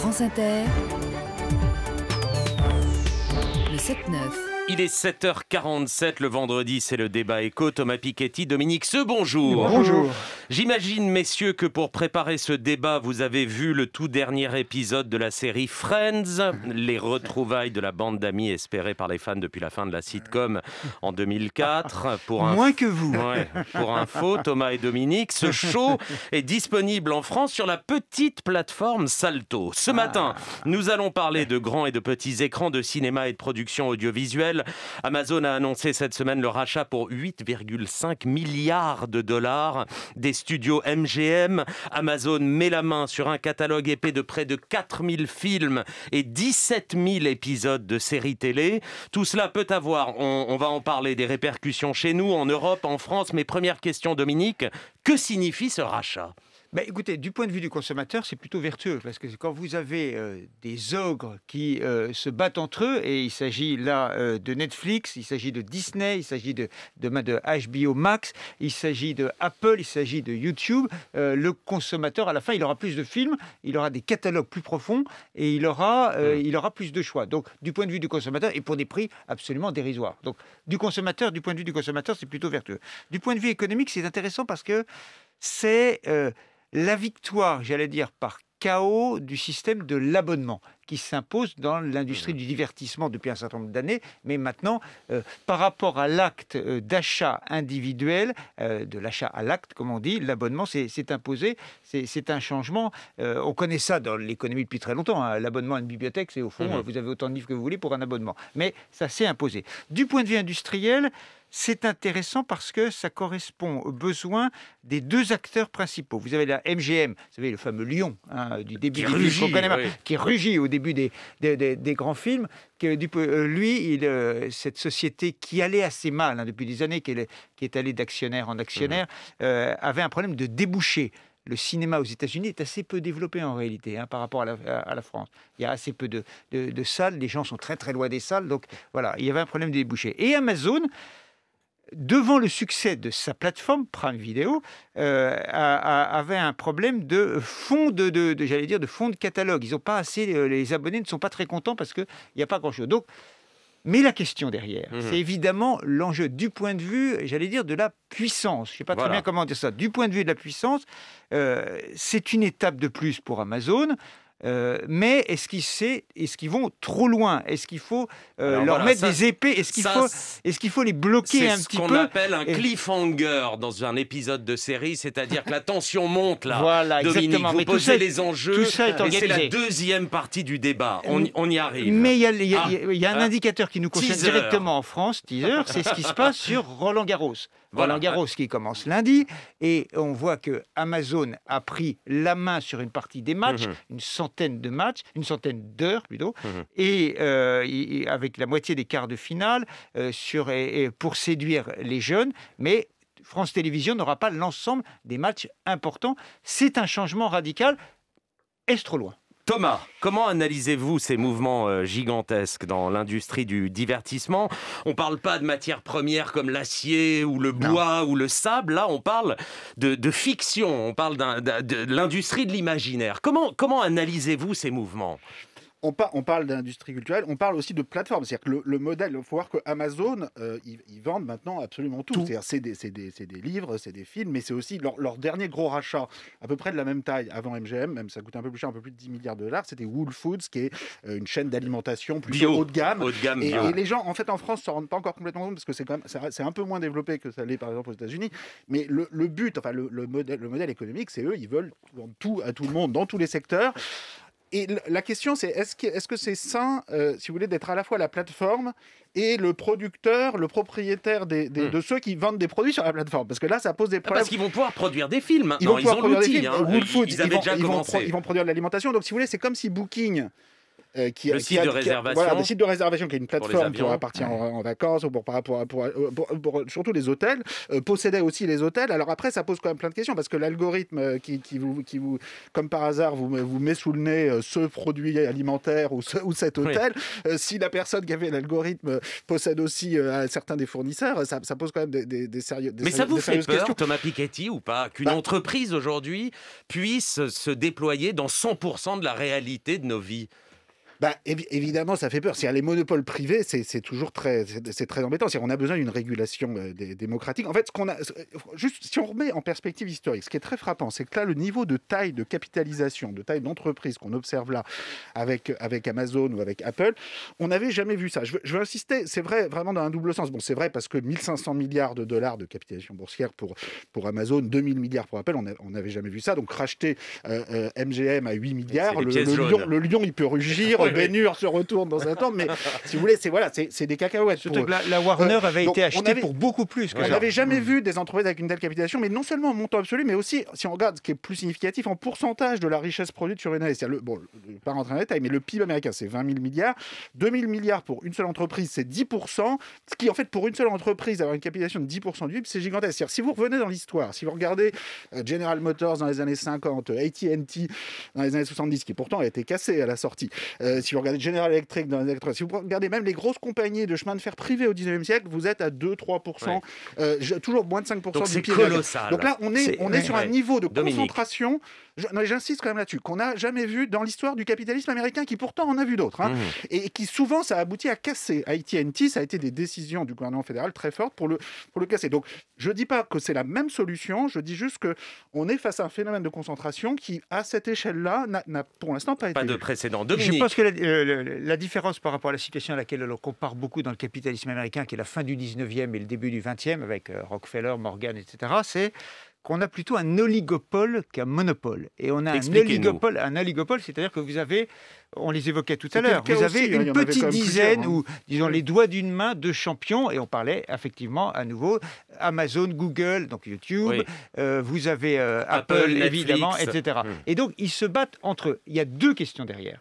France Inter, le 7-9. Il est 7h47 le vendredi, c'est le débat écho. Thomas Piketty, Dominique Ce, bonjour. Bonjour. J'imagine, messieurs, que pour préparer ce débat, vous avez vu le tout dernier épisode de la série Friends, les retrouvailles de la bande d'amis espérées par les fans depuis la fin de la sitcom en 2004. Pour Moins que vous. pour info, Thomas et Dominique, ce show est disponible en France sur la petite plateforme Salto. Ce matin, ah. nous allons parler de grands et de petits écrans de cinéma et de production audiovisuelle Amazon a annoncé cette semaine le rachat pour 8,5 milliards de dollars des studios MGM. Amazon met la main sur un catalogue épais de près de 4000 films et 17 000 épisodes de séries télé. Tout cela peut avoir, on, on va en parler, des répercussions chez nous, en Europe, en France. Mais première question, Dominique, que signifie ce rachat bah, écoutez, du point de vue du consommateur, c'est plutôt vertueux, parce que quand vous avez euh, des ogres qui euh, se battent entre eux, et il s'agit là euh, de Netflix, il s'agit de Disney, il s'agit de, de, de, HBO Max, il s'agit de Apple, il s'agit de YouTube, le consommateur, à la fin, il aura plus de films, il aura des catalogues plus profonds, et il aura, mmh. il aura plus de choix. Donc, du point de vue du consommateur, et pour des prix absolument dérisoires. Donc, du consommateur, du point de vue du consommateur, c'est plutôt vertueux. Du point de vue économique, c'est intéressant parce que c'est la victoire, j'allais dire, par chaos du système de l'abonnement qui s'impose dans l'industrie mmh. du divertissement depuis un certain nombre d'années, mais maintenant, euh, par rapport à l'acte euh, d'achat individuel, euh, de l'achat à l'acte, comme on dit, l'abonnement s'est imposé, c'est un changement. on connaît ça dans l'économie depuis très longtemps, hein. l'abonnement à une bibliothèque, c'est au fond, mmh. vous avez autant de livres que vous voulez pour un abonnement, mais ça s'est imposé. Du point de vue industriel, c'est intéressant parce que ça correspond aux besoins des deux acteurs principaux. Vous avez la MGM, vous savez, le fameux lion hein, du début qui rugit, qui rugit au début des, des, grands films. Que, euh, lui, il, euh, cette société qui allait assez mal hein, depuis des années, qui est, qui est allée d'actionnaire en actionnaire, mmh. euh, avait un problème de débouché le cinéma aux États-Unis est assez peu développé en réalité hein, par rapport à la, France. Il y a assez peu de, salles, les gens sont très très loin des salles, donc voilà, il y avait un problème de débouché. Et Amazon, devant le succès de sa plateforme Prime Video, euh, avait un problème de fond de, j'allais dire, de fond de catalogue. Ils ont pas assez, euh, les abonnés ne sont pas très contents parce que il n'y a pas grand-chose. Donc, mais la question derrière, mhm. c'est évidemment l'enjeu du point de vue, j'allais dire, de la puissance. Je ne sais pas très bien comment dire ça. Du point de vue de la puissance, euh, c'est une étape de plus pour Amazon. Euh, mais est-ce qu'ils est-ce qu'ils vont trop loin Est-ce qu'il faut euh, leur mettre des épées Est-ce qu'il faut, est-ce qu'il faut les bloquer un petit peu C'est ce qu'on appelle un cliffhanger dans un épisode de série, c'est-à-dire que la tension monte là. Voilà, Dominique, exactement. vous posez les enjeux. et C'est la deuxième partie du débat. On, y arrive. Mais il y, a un indicateur qui nous concerne directement en France, teaser, c'est ce qui se passe sur Roland Garros. Roland Garros qui commence lundi et on voit que Amazon a pris la main sur une partie des matchs, mmh une centaine de matchs, une centaine d'heures plutôt, mmh euh, et, avec la moitié des quarts de finale euh, sur, et, pour séduire les jeunes, mais France Télévisions n'aura pas l'ensemble des matchs importants. C'est un changement radical. Est-ce trop loin Thomas, comment analysez-vous ces mouvements euh, gigantesques dans l'industrie du divertissement On ne parle pas de matières premières comme l'acier ou le bois ou le sable. Là, on parle de, fiction, on parle de l'industrie de l'imaginaire. Comment, comment analysez-vous ces mouvements on, parle d'industrie culturelle, on parle aussi de plateforme. C'est-à-dire que le, modèle, il faut voir que Amazon, euh, ils, vendent maintenant absolument tout. C'est-à-dire c'est des, livres, c'est des films, mais c'est aussi leur, dernier gros rachat, à peu près de la même taille avant MGM, même ça coûtait un peu plus cher, un peu plus de 10 milliards de dollars. C'était Wool Foods, qui est euh, une chaîne d'alimentation plus haut de gamme. et, les gens, en fait, en France, s'en rendent pas encore complètement compte parce que c'est c'est un peu moins développé que ça l'est par exemple aux États-Unis. Mais le, but, enfin le, modèle, le modèle économique, c'est eux, ils veulent vendre tout à tout le monde dans tous les secteurs et la question, c'est est-ce que c'est -ce sain, euh, si vous voulez, d'être à la fois la plateforme et le producteur, le propriétaire hmm. de ceux qui vendent des produits sur la plateforme Parce que là, ça pose des ah, problèmes. Parce qu'ils vont pouvoir produire des films. Ils, vont ils ont l'outil. Hein. Ils, ils vont, produire de l'alimentation. Donc, si vous voulez, c'est comme si Booking euh, le site de réservation. Voilà, le site de réservation qui est une plateforme pour, partir en, vacances ou pour, pour, pour euh, surtout les hôtels, euh, possédait aussi les hôtels. Alors après, ça pose quand même plein de questions parce que l'algorithme qui, qui, vous, qui vous, comme par hasard, vous, vous met sous le nez ce produit alimentaire ou, ou cet hôtel, si la personne qui avait l'algorithme possède aussi certains des fournisseurs, ça, pose quand même des, des, des sérieux. Mais ça vous fait peur, Thomas Piketty, ou pas, qu'une bah entreprise aujourd'hui puisse se déployer dans 100% de la réalité de nos vies bah, évidemment, ça fait peur. Si les monopoles privés, c'est toujours très, c'est très embêtant. On a besoin d'une régulation euh, démocratique. En fait, ce a, euh, juste si on remet en perspective historique, ce qui est très frappant, c'est que là, le niveau de taille de capitalisation, de taille d'entreprise qu'on observe là avec, avec Amazon ou avec Apple, on n'avait jamais vu ça. Je veux, insister, c'est vrai vraiment dans un double sens. Bon, c'est vrai parce que 1500 milliards de dollars de capitalisation boursière pour, pour Amazon, 2000 milliards pour Apple, on n'avait jamais vu ça. Donc racheter MGM euh, à 8 milliards, le lion, il peut rugir oui, se retourne dans un temps. Mais si vous voulez, c'est voilà, c'est des cacahuètes. la, Warner euh, avait été achetée pour beaucoup plus. Que on n'avait jamais mm. vu des entreprises avec une telle capitalisation, mais non seulement en montant absolu, mais aussi, si on regarde ce qui est plus significatif, en pourcentage de la richesse produite sur une année. Le, bon, je vais pas rentrer en détail, mais le PIB américain, c'est 20 000 milliards. 2 000 milliards pour une seule entreprise, c'est 10 Ce qui, en fait, pour une seule entreprise, avoir une capitalisation de 10 du PIB, c'est gigantesque. Si vous revenez dans l'histoire, si vous regardez euh, General Motors dans les années 50, ATT dans les années 70, qui pourtant a été cassé à la sortie, euh, euh, si vous regardez General Electric dans les si vous regardez même les grosses compagnies de chemin de fer privées au 19e siècle, vous êtes à 2-3%, euh, toujours moins de 5% Donc du PIB. E colossal. Donc là, on est, on est sur un niveau de concentration, concentration, j'insiste quand même là-dessus, qu'on n'a jamais vu dans l'histoire du capitalisme américain, qui pourtant en a vu d'autres, hein, mmh. et qui souvent, ça a abouti à casser. AT&T, ça a été des décisions du gouvernement fédéral très fortes pour le, pour le casser. Donc, je ne dis pas que c'est la même solution, je dis juste qu'on est face à un phénomène de concentration qui, à cette échelle-là, n'a pour l'instant pas, été... Pas de précédent. Dominique. Euh, la, différence par rapport à la situation à laquelle on compare beaucoup dans le capitalisme américain, qui est la fin du 19e et le début du 20e, avec euh, Rockefeller, Morgan, etc., c'est qu'on a plutôt un oligopole qu'un monopole. Et on a un oligopole, un oligopole, c'est-à-dire que vous avez, on les évoquait tout à l'heure, vous avez hein, une petite dizaine hein. ou, disons, les doigts d'une main de champions, et on parlait effectivement à nouveau Amazon, Google, donc YouTube, euh, vous avez Apple, évidemment, etc. Hmm. Et donc, ils se battent entre eux. Il y a deux questions derrière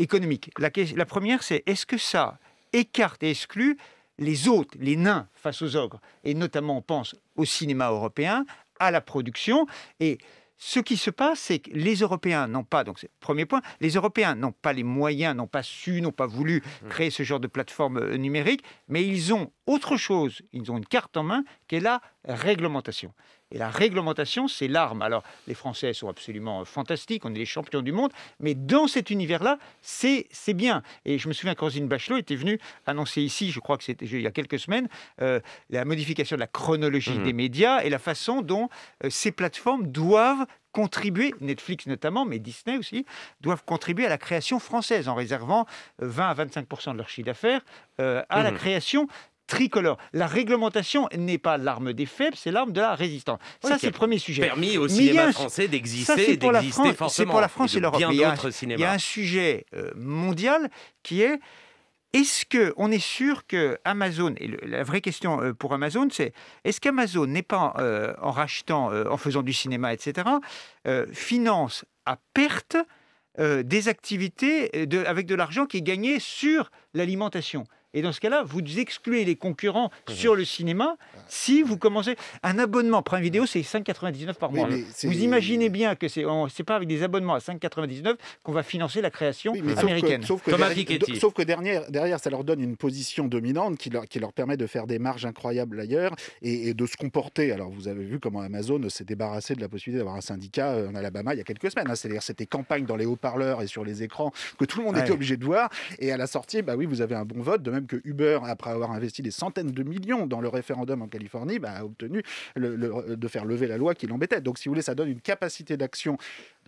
économique. La, la première, c'est est-ce que ça écarte et exclut les autres, les nains face aux ogres Et notamment, on pense au cinéma européen, à la production. Et ce qui se passe, c'est que les Européens n'ont pas, donc c'est le premier point, les Européens n'ont pas les moyens, n'ont pas su, n'ont pas voulu mmh. créer ce genre de plateforme euh, numérique, mais ils ont autre chose, ils ont une carte en main qui est là réglementation. Et la réglementation, c'est l'arme. Alors, les Français sont absolument fantastiques, on est les champions du monde, mais dans cet univers-là, c'est bien. Et je me souviens que Rosine Bachelot était venue annoncer ici, je crois que c'était il y a quelques semaines, euh, la modification de la chronologie mhm. des médias et la façon dont euh, ces plateformes doivent contribuer, Netflix notamment, mais Disney aussi, doivent contribuer à la création française en réservant 20 euh, à 25 de leur chiffre d'affaires à la mhm. création tricolore. La réglementation n'est pas l'arme des faibles, c'est l'arme de la résistance. ça, c'est le premier sujet. Permis au cinéma français d'exister, d'exister forcément. C'est pour la France et, l'Europe. Il, y a un sujet euh, mondial qui est est-ce qu'on est sûr que Amazon et la vraie question euh, pour Amazon c'est est-ce qu'Amazon n'est pas euh, en rachetant, en faisant du cinéma, etc. finance à perte des activités avec de l'argent qui est gagné sur l'alimentation. Et dans ce cas-là, vous excluez les concurrents mmh sur le cinéma si vous commencez. Un abonnement Prime Vidéo, c'est 5,99 par mois. vous imaginez bien que c'est n'est pas avec des abonnements à 5,99 qu'on va financer la création américaine. Sauf que, sauf que, derrière, derrière, ça leur donne une position dominante qui leur, qui leur permet de faire des marges incroyables ailleurs et, de se comporter. Alors, vous avez vu comment Amazon s'est débarrassé de la possibilité d'avoir un syndicat euh, en Alabama il y a quelques semaines. Hein. C'est-à-dire, c'était campagne dans les haut-parleurs et sur les écrans que tout le monde était obligé de voir. Et à la sortie, bah oui, vous avez un bon vote. De que Uber, après avoir investi des centaines de millions dans le référendum en Californie, bah, a obtenu de faire lever la loi qui l'embêtait. Donc, si vous voulez, ça donne une capacité d'action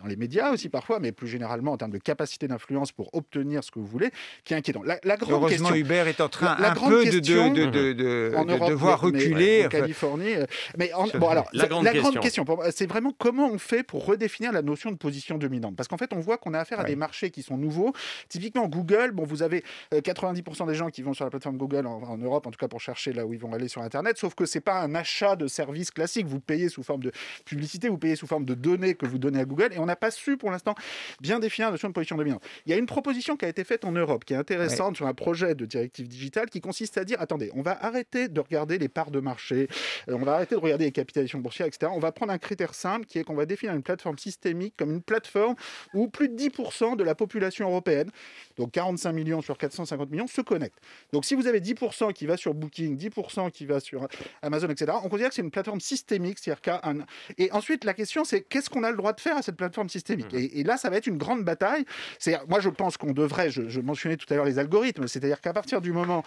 les médias aussi parfois, mais plus généralement en termes de capacité d'influence pour obtenir ce que vous voulez, qui est inquiétant. La, grande Heureusement, question, Hubert est en train un peu de, de, de, de reculer. Californie. Euh, mais bon, alors, la grande question, c'est vraiment comment on fait pour redéfinir la notion de position dominante. Parce qu'en fait, on voit qu'on a affaire à des marchés qui sont nouveaux. Typiquement, Google, bon, vous avez 90% euh, des gens qui vont sur la plateforme Google en, Europe, en tout cas pour chercher là où ils vont aller sur Internet, sauf que c'est pas un achat de service classique. Vous payez sous forme de publicité, vous payez sous forme de données que vous donnez à Google. Et on a pas su pour l'instant bien définir la notion de position dominante. Il y a une proposition qui a été faite en Europe qui est intéressante sur un projet de directive digitale qui consiste à dire attendez, on va arrêter de regarder les parts de marché, euh, on va arrêter de regarder les capitalisations boursières, etc. On va prendre un critère simple qui est qu'on va définir une plateforme systémique comme une plateforme où plus de 10% de la population européenne, donc 45 millions sur 450 millions, se connectent. Donc si vous avez 10% qui va sur Booking, 10% qui va sur Amazon, etc., on considère que c'est une plateforme systémique, c'est-à-dire qu'un. Et ensuite, la question, c'est qu'est-ce qu'on a le droit de faire à cette plateforme systémique. Mmh. Et, là, ça va être une grande bataille. c'est Moi, je pense qu'on devrait, je, mentionnais tout à l'heure les algorithmes, c'est-à-dire qu'à partir du moment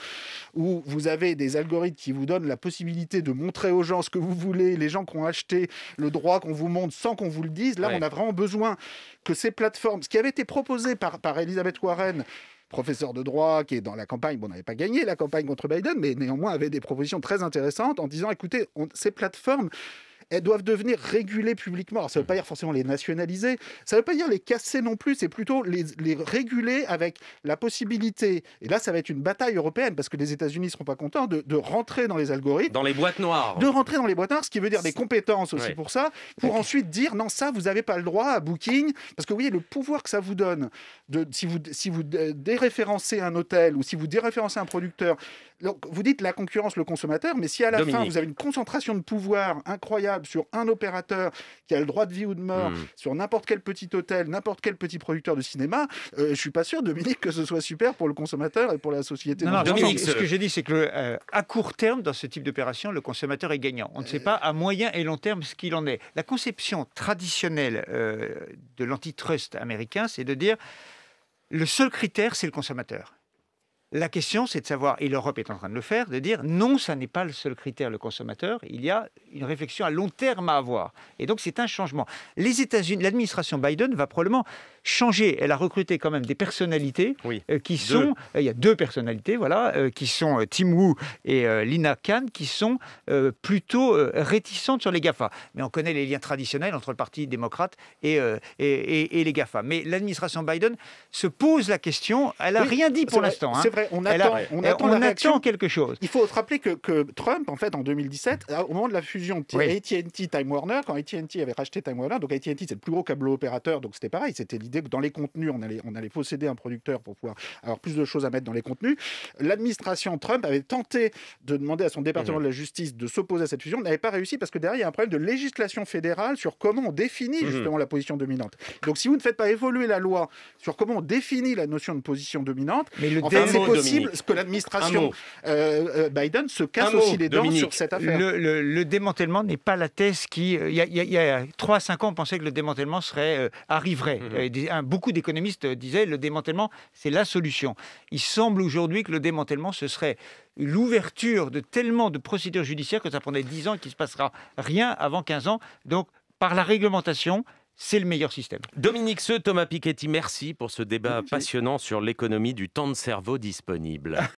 où vous avez des algorithmes qui vous donnent la possibilité de montrer aux gens ce que vous voulez, les gens qui ont acheté le droit qu'on vous montre sans qu'on vous le dise, là, on a vraiment besoin que ces plateformes, ce qui avait été proposé par, par Elisabeth Warren, professeur de droit qui est dans la campagne, bon, n'avait pas gagné la campagne contre Biden, mais néanmoins avait des propositions très intéressantes en disant, écoutez, ces plateformes elles doivent devenir régulées publiquement. Alors, ça ne veut pas dire forcément les nationaliser, ça ne veut pas dire les casser non plus, c'est plutôt les, réguler avec la possibilité, et là ça va être une bataille européenne parce que les États-Unis ne seront pas contents, de, rentrer dans les algorithmes. Dans les boîtes noires. De rentrer dans les boîtes noires, ce qui veut dire des compétences aussi pour ça, pour ensuite dire non, ça vous n'avez pas le droit à Booking, parce que vous voyez le pouvoir que ça vous donne, de, si vous, si vous déréférencez un hôtel ou si vous déréférencez un producteur, donc vous dites la concurrence, le consommateur, mais si à la fin vous avez une concentration de pouvoir incroyable, sur un opérateur qui a le droit de vie ou de mort hmm. sur n'importe quel petit hôtel, n'importe quel petit producteur de cinéma, euh, je suis pas sûr, Dominique, que ce soit super pour le consommateur et pour la société. Non, Dominique, ce que j'ai dit, c'est que euh, à court terme, dans ce type d'opération, le consommateur est gagnant. On ne sait euh. pas à moyen et long terme ce qu'il en est. La conception traditionnelle de l'antitrust américain, c'est de dire le seul critère, c'est le consommateur. La question, c'est de savoir, et l'Europe est en train de le faire, de dire non, ça n'est pas le seul critère, le consommateur. Il y a une réflexion à long terme à avoir. Et donc, c'est un changement. Les États-Unis, l'administration Biden va probablement changer. Elle a recruté quand même des personnalités euh, qui sont. Euh, il y a deux personnalités, voilà, euh, qui sont Tim Wu et Lina Khan, qui sont plutôt réticentes sur les GAFA. Mais on connaît les liens traditionnels entre le Parti démocrate et, et, les GAFA. Mais l'administration Biden se pose la question. Elle n'a rien dit pour l'instant. C'est vrai. Hein on attend, on attend, quelque chose. Il faut se rappeler que, Trump, en fait, en 2017, euh, au moment de la fusion AT&T Time Warner, quand AT&T avait racheté Time Warner, donc AT&T c'est le plus gros câble opérateur, donc c'était pareil, c'était l'idée que dans les contenus, on allait, posséder un producteur pour pouvoir avoir plus de choses à mettre dans les contenus. L'administration Trump avait tenté de demander à son département mm-hmm. de la justice de s'opposer à cette fusion, n'avait pas réussi parce que derrière il y a un problème de législation fédérale sur comment on définit mm-hmm. justement la position dominante. Donc si vous ne faites pas évoluer la loi sur comment on définit la notion de position dominante, mais le possible que l'administration euh, euh, Biden se casse aussi les dents sur cette affaire. Le, démantèlement n'est pas la thèse qui. Euh, il y a, 3-5 ans, on pensait que le démantèlement serait, arriverait. Mhm. Beaucoup d'économistes disaient le démantèlement, c'est la solution. Il semble aujourd'hui que le démantèlement, ce serait l'ouverture de tellement de procédures judiciaires que ça prendrait 10 ans et qu'il ne se passera rien avant 15 ans. Donc, par la réglementation, c'est le meilleur système. Dominique Seux, Thomas Piketty, merci pour ce débat passionnant sur l'économie du temps de cerveau disponible.